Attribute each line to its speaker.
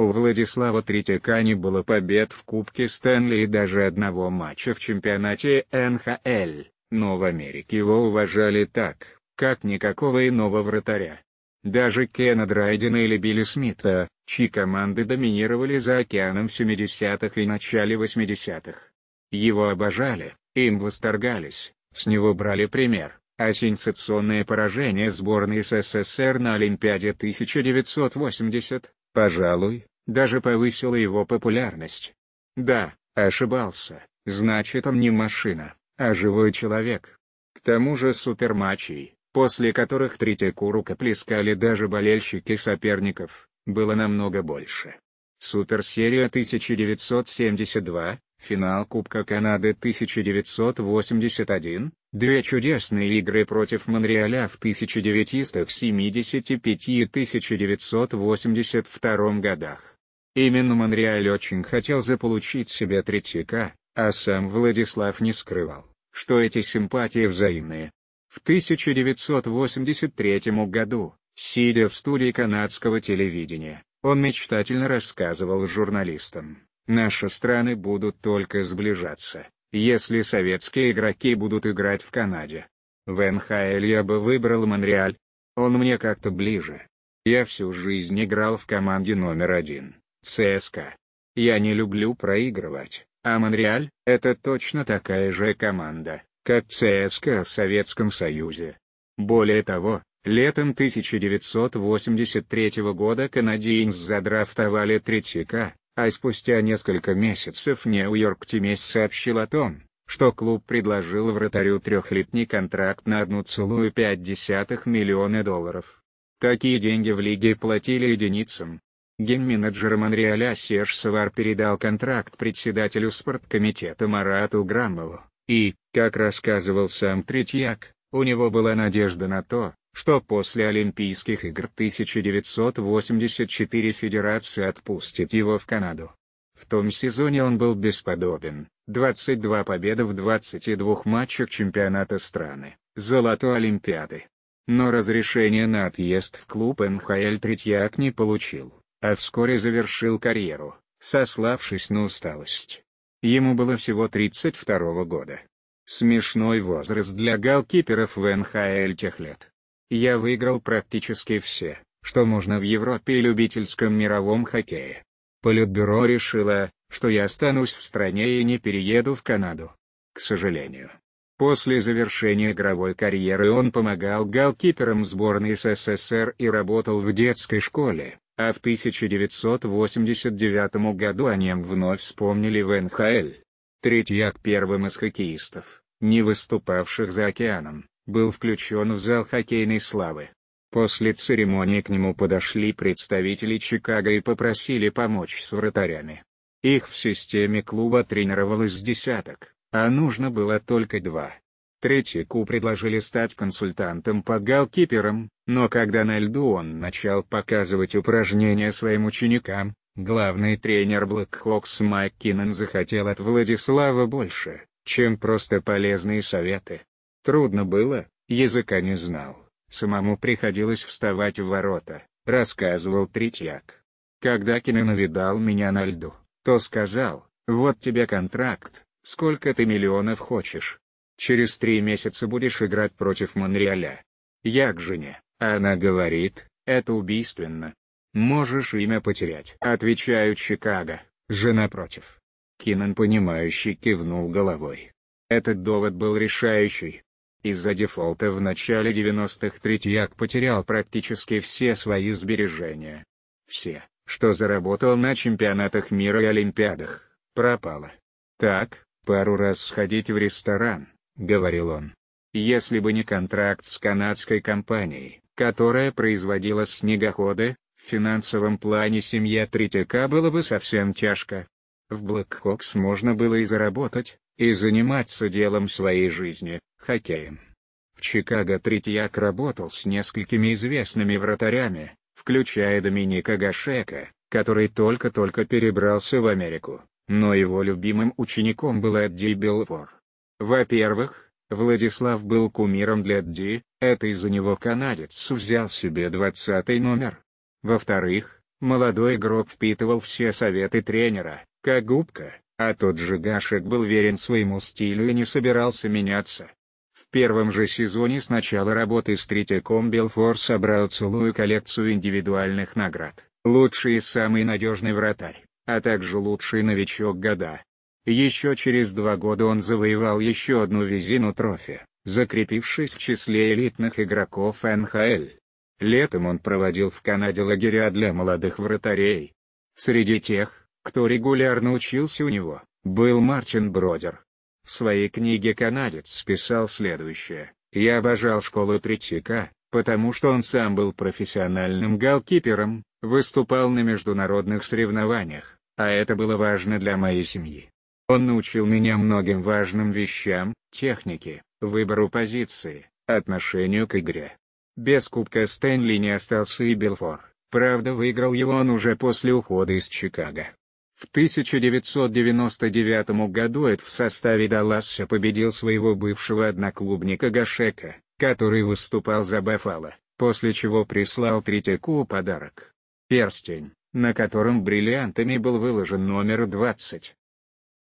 Speaker 1: У Владислава Третьяка не было побед в Кубке Стэнли и даже одного матча в чемпионате НХЛ, но в Америке его уважали так, как никакого иного вратаря. Даже Кена Драйдена или Билли Смита, чьи команды доминировали за океаном в 70-х и начале 80-х. Его обожали, им восторгались, с него брали пример, а сенсационное поражение сборной СССР на Олимпиаде 1980, пожалуй, даже повысила его популярность. Да, ошибался, значит он не машина, а живой человек. К тому же суперматчей, после которых Третьяку рукоплескали даже болельщики соперников, было намного больше. Суперсерия 1972, финал Кубка Канады 1981, Две чудесные игры против Монреаля в 1975 и 1982 годах. Именно Монреаль очень хотел заполучить себе Третьяка, а сам Владислав не скрывал, что эти симпатии взаимные. В 1983 году, сидя в студии канадского телевидения, он мечтательно рассказывал журналистам, «Наши страны будут только сближаться, если советские игроки будут играть в Канаде. В НХЛ я бы выбрал Монреаль. Он мне как-то ближе. Я всю жизнь играл в команде номер один, ЦСКА. Я не люблю проигрывать, а Монреаль — это точно такая же команда, как ЦСКА в Советском Союзе. Более того, летом 1983 года канадиенс задрафтовали Третьяка, а спустя несколько месяцев Нью-Йорк Тимес сообщил о том, что клуб предложил вратарю трехлетний контракт на 1,5 миллиона долларов. Такие деньги в лиге платили единицам. Генменеджер Монреаля Серж Савар передал контракт председателю спорткомитета Марату Грамову, и, как рассказывал сам Третьяк, у него была надежда на то, что после Олимпийских игр 1984 Федерация отпустит его в Канаду. В том сезоне он был бесподобен, 22 победы в 22 матчах чемпионата страны, золото Олимпиады. Но разрешение на отъезд в клуб НХЛ Третьяк не получил, а вскоре завершил карьеру, сославшись на усталость. Ему было всего 32 года. Смешной возраст для голкиперов в НХЛ тех лет. Я выиграл практически все, что можно в Европе и любительском мировом хоккее. Политбюро решило, что я останусь в стране и не перееду в Канаду. К сожалению. После завершения игровой карьеры он помогал голкиперам сборной СССР и работал в детской школе, а в 1989 году о нем вновь вспомнили в НХЛ. Третьяк первым из хоккеистов, не выступавших за океаном был включен в зал хоккейной славы. После церемонии к нему подошли представители Чикаго и попросили помочь с вратарями. Их в системе клуба тренировалось десяток, а нужно было только два. Третьяку предложили стать консультантом по галкиперам, но когда на льду он начал показывать упражнения своим ученикам, главный тренер Блэкхокс Майк Киннон захотел от Владислава больше, чем просто полезные советы. Трудно было, языка не знал. Самому приходилось вставать в ворота, рассказывал Третьяк. Когда Кинен увидал меня на льду, то сказал, вот тебе контракт, сколько ты миллионов хочешь. Через три месяца будешь играть против Монреаля. Я к жене, она говорит, это убийственно. Можешь имя потерять. Отвечаю Чикаго, жена против. Кинан понимающе кивнул головой. Этот довод был решающий. Из-за дефолта в начале 90-х Третьяк потерял практически все свои сбережения. Все, что заработал на чемпионатах мира и Олимпиадах, пропало. «Так, пару раз сходить в ресторан», — говорил он. Если бы не контракт с канадской компанией, которая производила снегоходы, в финансовом плане семья Третьяка было бы совсем тяжко. В Блэкхокс можно было и заработать, и заниматься делом своей жизни, хоккеем. В Чикаго Третьяк работал с несколькими известными вратарями, включая Доминика Гашека, который только-только перебрался в Америку, но его любимым учеником был Эдди Белвор. Во-первых, Владислав был кумиром для Эдди, это из-за него канадец взял себе 20 номер. Во-вторых, молодой игрок впитывал все советы тренера, как губка, а тот же Гашек был верен своему стилю и не собирался меняться. В первом же сезоне с начала работы с Третьяком Белфор собрал целую коллекцию индивидуальных наград. Лучший и самый надежный вратарь, а также лучший новичок года. Еще через два года он завоевал еще одну визину трофе, закрепившись в числе элитных игроков НХЛ. Летом он проводил в Канаде лагеря для молодых вратарей. Среди тех, кто регулярно учился у него, был Мартин Бродер. В своей книге канадец писал следующее. «Я обожал школу Третьяка, потому что он сам был профессиональным голкипером, выступал на международных соревнованиях, а это было важно для моей семьи. Он научил меня многим важным вещам, технике, выбору позиции, отношению к игре. Без Кубка Стэнли не остался и Белфор, правда выиграл его он уже после ухода из Чикаго. В 1999 году Эд в составе Далласа победил своего бывшего одноклубника Гашека, который выступал за Бафало, после чего прислал Третьяку подарок. Перстень, на котором бриллиантами был выложен номер 20.